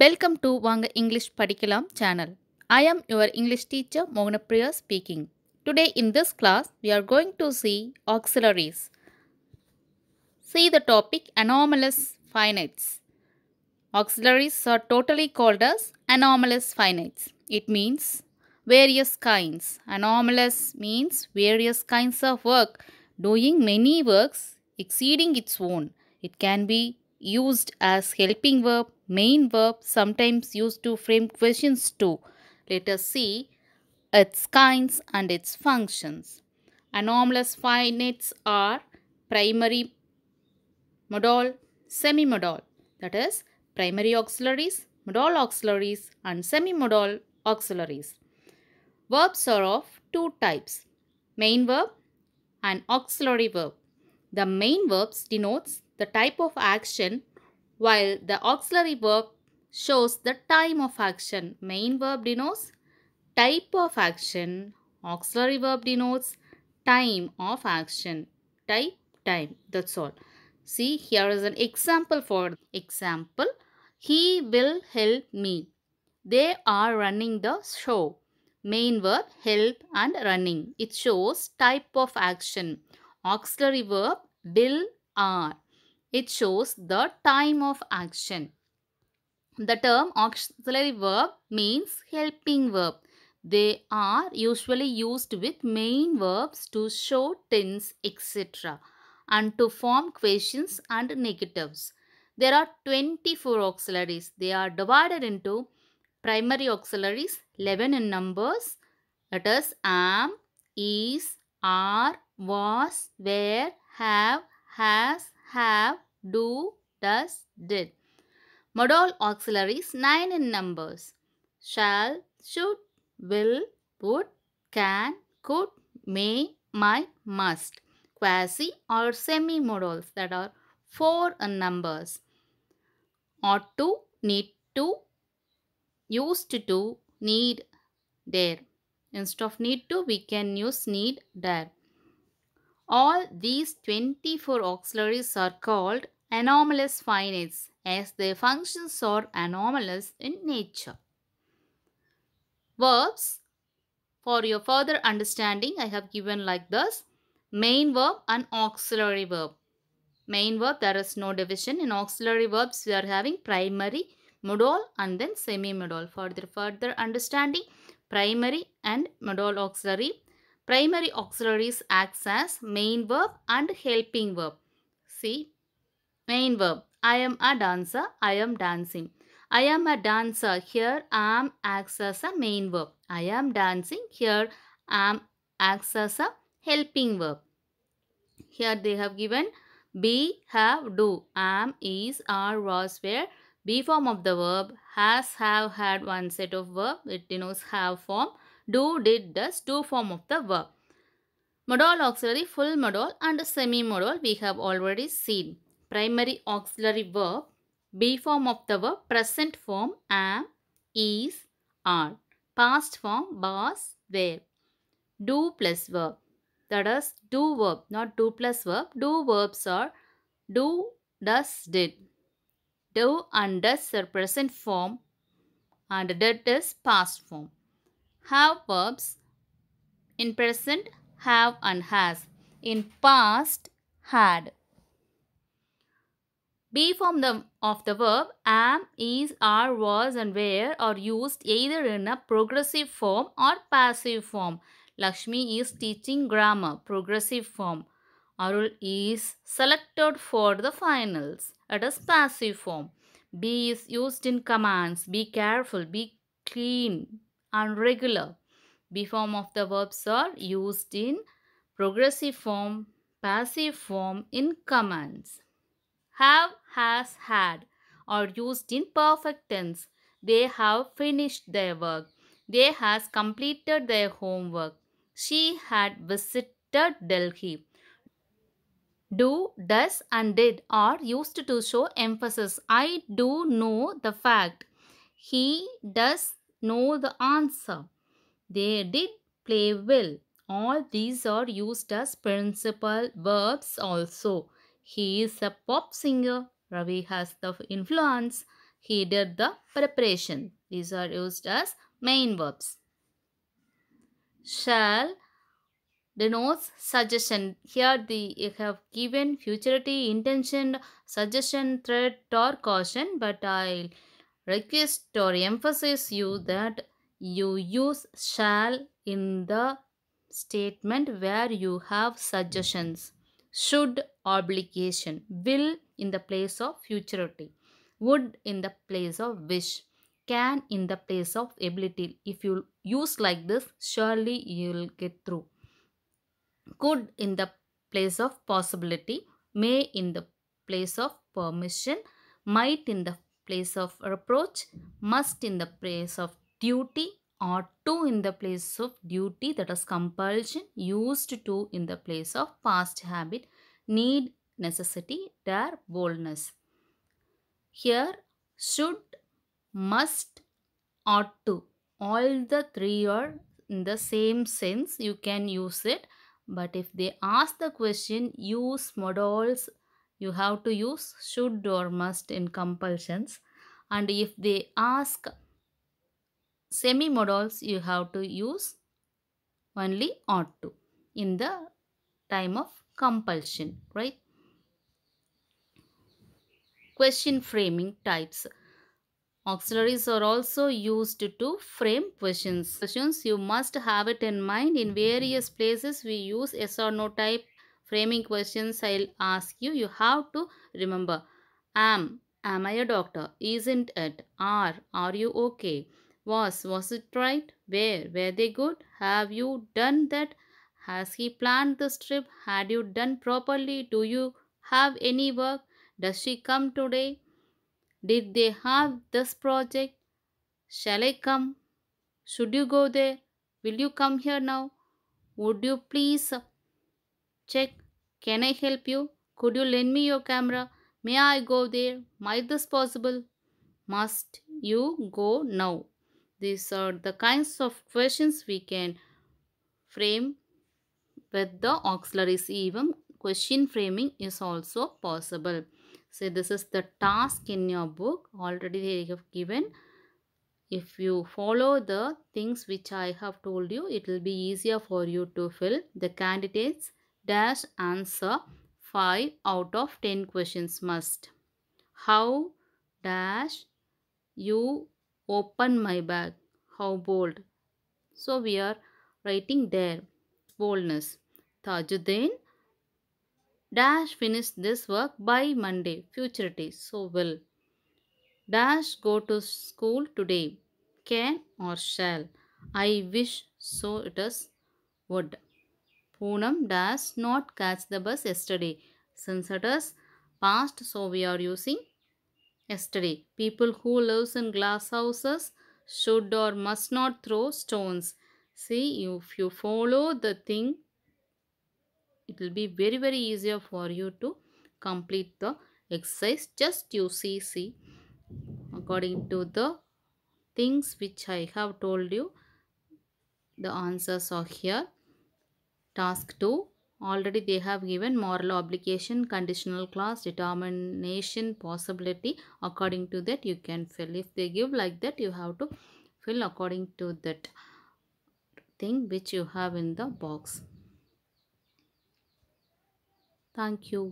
Welcome to வாங்க English படிக்கலாம் channel I am your English teacher Mohanapriya speaking today in this class we are going to see auxiliaries see the topic anomalous finites auxiliaries are totally called as anomalous finites it means various kinds. Anomalous means various kinds of work, doing many works exceeding its own. It can be used as helping verb, main verb, sometimes used to frame questions too. Let us see its kinds and its functions. Anomalous finites are primary modal, semi-modal, that is primary auxiliaries, modal auxiliaries and semi-modal auxiliaries. Verbs are of two types, main verb and auxiliary verb. The main verbs denotes the type of action while the auxiliary verb shows the time of action. Main verb denotes type of action. Auxiliary verb denotes time of action. Type, time. That's all. See, here is an example for example. He will help me. They are running the show. Main verb help and running. It shows type of action. Auxiliary verb will are. It shows the time of action. The term auxiliary verb means helping verb. They are usually used with main verbs to show tense etc. and to form questions and negatives. There are 24 auxiliaries. They are divided into primary auxiliaries 11 in numbers. That is am, is, are, was, were, have, has, have, do, does, did. Modal auxiliaries 9 in numbers. Shall, should, will, would, can, could, may, might, must. Quasi or semi-modals that are 4 in numbers. Ought to, need to, used to, need, there. Instead of need to, we can use need, there. All these 24 auxiliaries are called anomalous finites as their functions are anomalous in nature. Verbs For your further understanding, I have given like this. Main verb and auxiliary verb. Main verb, there is no division. In auxiliary verbs, we are having primary, modal and then semi-modal. For the further understanding, primary and modal auxiliary Primary auxiliaries acts as main verb and helping verb. See, main verb. I am a dancer. I am dancing. I am a dancer. Here am acts as a main verb. I am dancing. Here am acts as a helping verb. Here they have given be, have, do. Am, is, are, was, were. Be form of the verb. Has, have, had one set of verb. It denotes have form do, did, does, do form of the verb. Modal auxiliary, full modal and semi-modal we have already seen. Primary auxiliary verb, B form of the verb, present form am, is, are. Past form was, were. Do plus verb. That is do verb, not do plus verb. Do verbs are do, does, did. Do and does are present form and did is past form have verbs in present have and has. In past had. Be form the, of the verb am, is, are, was and were are used either in a progressive form or passive form. Lakshmi is teaching grammar, progressive form. Arul is selected for the finals. It is passive form. Be is used in commands. Be careful. Be clean and regular. Be form of the verbs are used in progressive form, passive form in commands. Have, has, had are used in perfect tense. They have finished their work. They has completed their homework. She had visited Delhi. Do, does and did are used to show emphasis. I do know the fact. He does know the answer. They did play well. All these are used as principal verbs also. He is a pop singer. Ravi has the influence. He did the preparation. These are used as main verbs. Shall denotes suggestion. Here the you have given futurity, intention, suggestion, threat or caution but I'll request or emphasize you that you use shall in the statement where you have suggestions. Should obligation. Will in the place of futurity. Would in the place of wish. Can in the place of ability. If you use like this, surely you will get through. Could in the place of possibility. May in the place of permission. Might in the place of reproach, must in the place of duty, or to in the place of duty that is compulsion, used to in the place of past habit, need, necessity, dare, boldness. Here should, must, ought to all the three are in the same sense you can use it but if they ask the question use modals you have to use should or must in compulsions. And if they ask semi-modals, you have to use only ought to in the time of compulsion, right? Question framing types. Auxiliaries are also used to frame questions. Questions you must have it in mind. In various places we use yes or no type framing questions I'll ask you, you have to remember am, am I a doctor, isn't it, are, are you okay, was, was it right, where, were they good, have you done that, has he planned this trip, had you done properly, do you have any work, does she come today, did they have this project, shall I come, should you go there, will you come here now, would you please check can I help you? Could you lend me your camera? May I go there? Might this possible? Must you go now? These are the kinds of questions we can frame with the auxiliaries. Even question framing is also possible. So this is the task in your book. Already they have given. If you follow the things which I have told you, it will be easier for you to fill the candidates dash answer 5 out of 10 questions must. How dash you open my bag. How bold. So we are writing there. Boldness. Tajuddin dash finish this work by Monday. Future day. So will. Dash go to school today. Can or shall. I wish so it is would. Poonam does not catch the bus yesterday. Since it is past, so we are using yesterday. People who lives in glass houses should or must not throw stones. See, if you follow the thing, it will be very, very easier for you to complete the exercise. Just you see, see, according to the things which I have told you, the answers are here. Task 2. Already they have given moral obligation, conditional clause, determination, possibility. According to that you can fill. If they give like that you have to fill according to that thing which you have in the box. Thank you.